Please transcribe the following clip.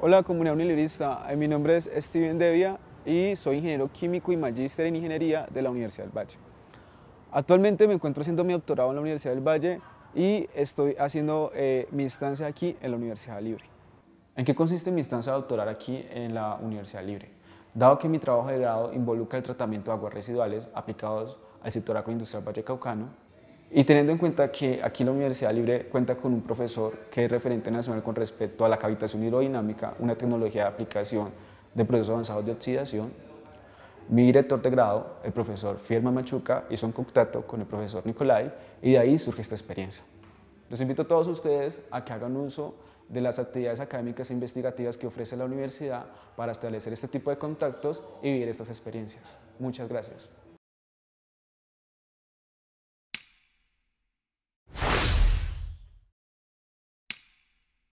Hola comunidad unilerista, eh, mi nombre es Steven Devia y soy ingeniero químico y magíster en ingeniería de la Universidad del Valle. Actualmente me encuentro haciendo mi doctorado en la Universidad del Valle y estoy haciendo eh, mi instancia aquí en la Universidad Libre. ¿En qué consiste mi instancia doctoral aquí en la Universidad Libre? Dado que mi trabajo de grado involucra el tratamiento de aguas residuales aplicados al sector agroindustrial Caucano, y teniendo en cuenta que aquí la Universidad Libre cuenta con un profesor que es referente nacional con respecto a la cavitación hidrodinámica, una tecnología de aplicación de procesos avanzados de oxidación, mi director de grado, el profesor Firma Machuca, hizo un contacto con el profesor Nicolai y de ahí surge esta experiencia. Los invito a todos ustedes a que hagan uso de las actividades académicas e investigativas que ofrece la universidad para establecer este tipo de contactos y vivir estas experiencias. Muchas gracias.